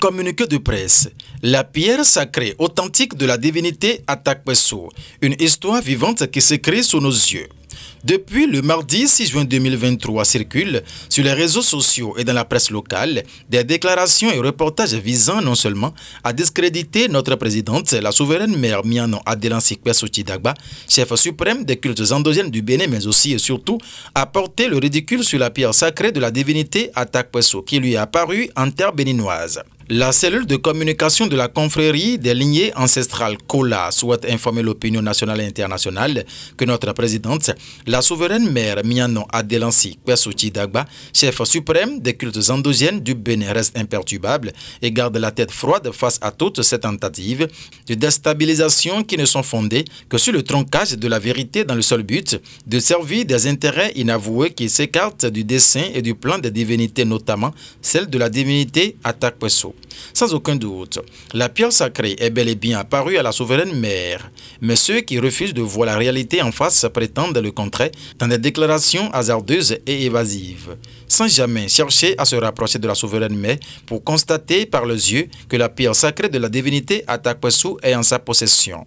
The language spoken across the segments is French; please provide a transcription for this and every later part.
Communiqué de presse. La pierre sacrée authentique de la divinité Pesso, une histoire vivante qui se crée sous nos yeux. Depuis le mardi 6 juin 2023 circulent sur les réseaux sociaux et dans la presse locale des déclarations et reportages visant non seulement à discréditer notre présidente, la souveraine mère Mianon Adelan Dagba, chef suprême des cultes endogènes du Bénin, mais aussi et surtout à porter le ridicule sur la pierre sacrée de la divinité Pesso qui lui est apparue en terre béninoise. La cellule de communication de la confrérie des lignées ancestrales Kola souhaite informer l'opinion nationale et internationale que notre présidente, la souveraine mère Mianon Adelansi Kwesuchi Dagba, chef suprême des cultes endogènes du Bénin, reste imperturbable et garde la tête froide face à toutes ces tentatives de déstabilisation qui ne sont fondées que sur le troncage de la vérité dans le seul but de servir des intérêts inavoués qui s'écartent du dessein et du plan des divinités, notamment celle de la divinité Atakpesso. Sans aucun doute, la pierre sacrée est bel et bien apparue à la souveraine mère, mais ceux qui refusent de voir la réalité en face prétendent le contraire dans des déclarations hasardeuses et évasives, sans jamais chercher à se rapprocher de la souveraine mère pour constater par les yeux que la pierre sacrée de la divinité Atakwesu est en sa possession.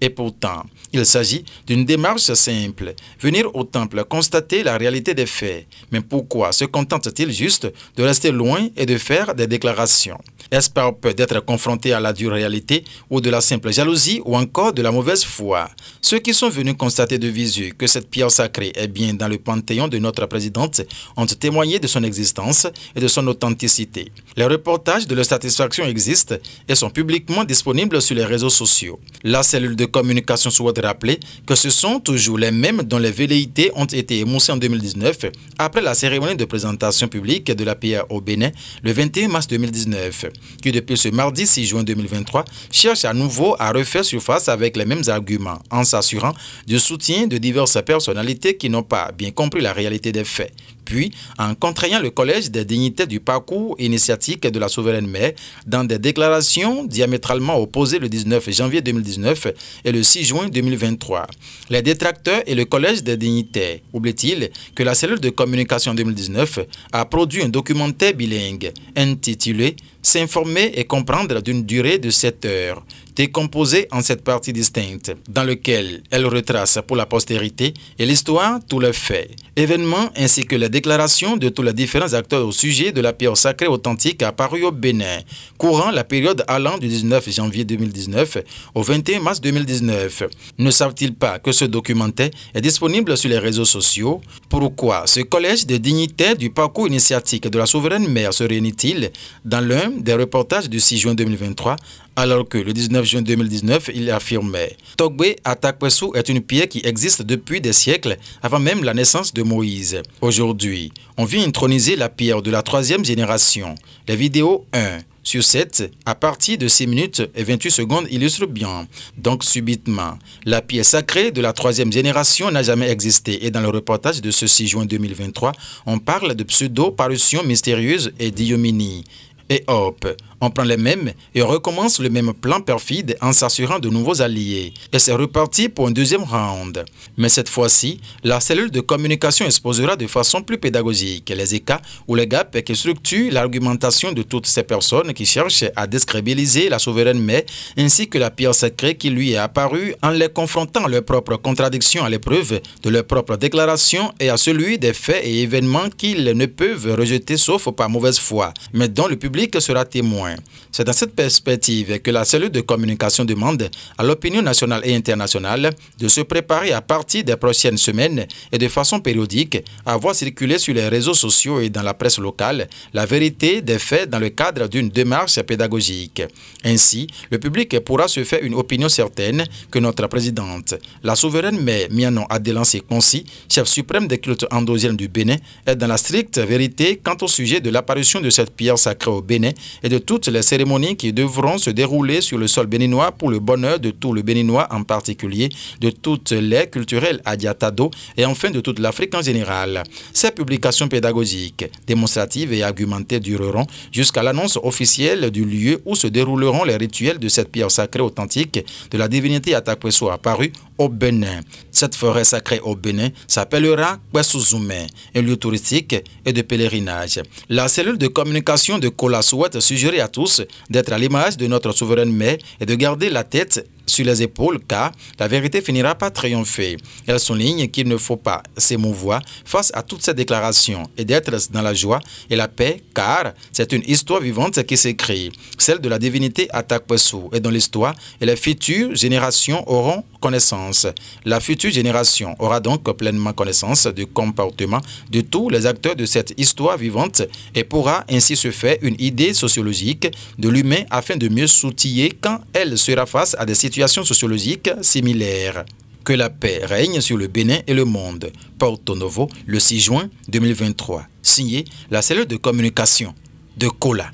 Et pourtant, il s'agit d'une démarche simple, venir au temple constater la réalité des faits. Mais pourquoi se contente-t-il juste de rester loin et de faire des déclarations Est-ce par peur d'être confronté à la dure réalité ou de la simple jalousie ou encore de la mauvaise foi Ceux qui sont venus constater de visu que cette pierre sacrée est bien dans le panthéon de notre présidente ont témoigné de son existence et de son authenticité. Les reportages de leur satisfaction existent et sont publiquement disponibles sur les réseaux sociaux. Là, c'est de communication souhaite rappeler que ce sont toujours les mêmes dont les velléités ont été émoussées en 2019 après la cérémonie de présentation publique de la pierre au Bénin le 21 mars 2019, qui depuis ce mardi 6 juin 2023 cherche à nouveau à refaire surface avec les mêmes arguments en s'assurant du soutien de diverses personnalités qui n'ont pas bien compris la réalité des faits puis en contraignant le Collège des dignités du parcours initiatique de la souveraine mère dans des déclarations diamétralement opposées le 19 janvier 2019 et le 6 juin 2023. Les détracteurs et le Collège des Dignités oublient-ils que la cellule de communication 2019 a produit un documentaire bilingue intitulé S'informer et comprendre d'une durée de 7 heures, décomposé en sept parties distinctes, dans lequel elle retrace pour la postérité et l'histoire tous les faits, événements ainsi que les déclaration de tous les différents acteurs au sujet de la pierre sacrée authentique apparue au Bénin, courant la période allant du 19 janvier 2019 au 21 mars 2019. Ne savent-ils pas que ce documentaire est disponible sur les réseaux sociaux Pourquoi ce collège de dignitaires du parcours initiatique de la souveraine mère se réunit-il dans l'un des reportages du 6 juin 2023 alors que le 19 juin 2019, il affirmait Togbe Atakwesu est une pierre qui existe depuis des siècles avant même la naissance de Moïse. Aujourd'hui, on vient introniser la pierre de la troisième génération. La vidéo 1 sur 7, à partir de 6 minutes et 28 secondes, illustre bien. Donc, subitement, la pierre sacrée de la troisième génération n'a jamais existé. Et dans le reportage de ce 6 juin 2023, on parle de pseudo-parution mystérieuse et d'Iomini. Et hop, on prend les mêmes et on recommence le même plan perfide en s'assurant de nouveaux alliés. Et c'est reparti pour un deuxième round. Mais cette fois-ci, la cellule de communication exposera de façon plus pédagogique les écarts ou les gaps qui structurent l'argumentation de toutes ces personnes qui cherchent à discrébiliser la souveraine mais ainsi que la pierre sacrée qui lui est apparue en les confrontant à leurs propres contradictions à l'épreuve de leurs propres déclarations et à celui des faits et événements qu'ils ne peuvent rejeter sauf par mauvaise foi, mais dont le public sera témoin. C'est dans cette perspective que la cellule de communication demande à l'opinion nationale et internationale de se préparer à partir des prochaines semaines et de façon périodique à voir circuler sur les réseaux sociaux et dans la presse locale la vérité des faits dans le cadre d'une démarche pédagogique. Ainsi, le public pourra se faire une opinion certaine que notre présidente, la souveraine mais Mianon Adélancé Concy, chef suprême des cultes endosiennes du Bénin, est dans la stricte vérité quant au sujet de l'apparition de cette pierre sacrée au Bénin et de toutes les cérémonies qui devront se dérouler sur le sol béninois pour le bonheur de tout le Béninois, en particulier de toutes les culturelles Adiatado et enfin de toute l'Afrique en général. Ces publications pédagogiques, démonstratives et argumentées dureront jusqu'à l'annonce officielle du lieu où se dérouleront les rituels de cette pierre sacrée authentique de la divinité Atakweso apparue au Bénin. Cette forêt sacrée au Bénin s'appellera Kwesuzumé, un lieu touristique et de pèlerinage. La cellule de communication de Kola souhaite suggérer à tous d'être à l'image de notre souveraine mère et de garder la tête sur les épaules car la vérité finira par triompher. Elle souligne qu'il ne faut pas s'émouvoir face à toutes ces déclarations et d'être dans la joie et la paix car c'est une histoire vivante qui s'écrit, celle de la divinité Atakpesu et dans l'histoire et les futures générations auront connaissance. La future génération aura donc pleinement connaissance du comportement de tous les acteurs de cette histoire vivante et pourra ainsi se faire une idée sociologique de l'humain afin de mieux s'outiller quand elle sera face à des situation sociologique similaire. Que la paix règne sur le Bénin et le monde. Porto Novo, le 6 juin 2023. Signé la cellule de communication de COLA.